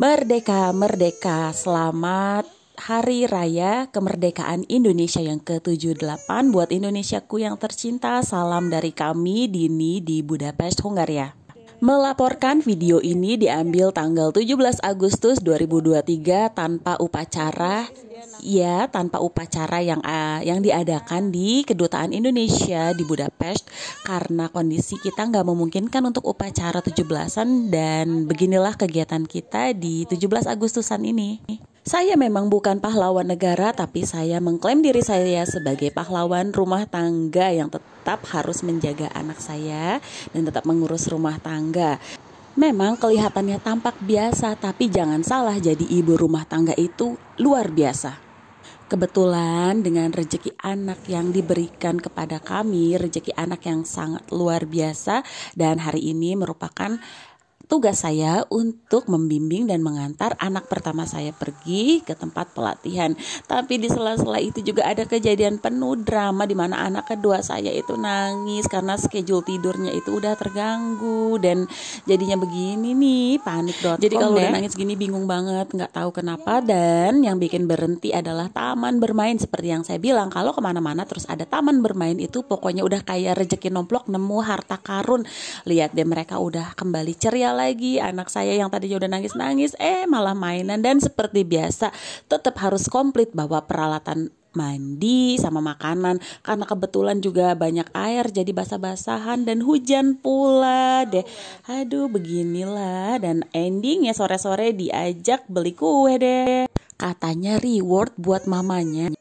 Merdeka, merdeka, selamat Hari Raya Kemerdekaan Indonesia yang ke-78 Buat Indonesiaku yang tercinta, salam dari kami Dini di Budapest, Hungaria melaporkan video ini diambil tanggal 17 Agustus 2023 tanpa upacara ya tanpa upacara yang yang diadakan di kedutaan Indonesia di Budapest karena kondisi kita nggak memungkinkan untuk upacara 17-an dan beginilah kegiatan kita di 17 Agustusan ini. Saya memang bukan pahlawan negara tapi saya mengklaim diri saya sebagai pahlawan rumah tangga yang tetap tetap harus menjaga anak saya dan tetap mengurus rumah tangga. Memang kelihatannya tampak biasa, tapi jangan salah jadi ibu rumah tangga itu luar biasa. Kebetulan dengan rejeki anak yang diberikan kepada kami, rejeki anak yang sangat luar biasa dan hari ini merupakan tugas saya untuk membimbing dan mengantar anak pertama saya pergi ke tempat pelatihan. Tapi di sela-sela itu juga ada kejadian penuh drama di mana anak kedua saya itu nangis karena schedule tidurnya itu udah terganggu dan jadinya begini nih panik dot. Jadi kalau udah nangis gini bingung banget, nggak tahu kenapa dan yang bikin berhenti adalah taman bermain seperti yang saya bilang kalau kemana-mana terus ada taman bermain itu pokoknya udah kayak rejeki nomplok nemu harta karun. Lihat deh mereka udah kembali ceria lagi anak saya yang tadi udah nangis-nangis eh malah mainan dan seperti biasa tetap harus komplit bawa peralatan mandi sama makanan karena kebetulan juga banyak air jadi basah-basahan dan hujan pula deh aduh beginilah dan endingnya sore-sore diajak beli kue deh katanya reward buat mamanya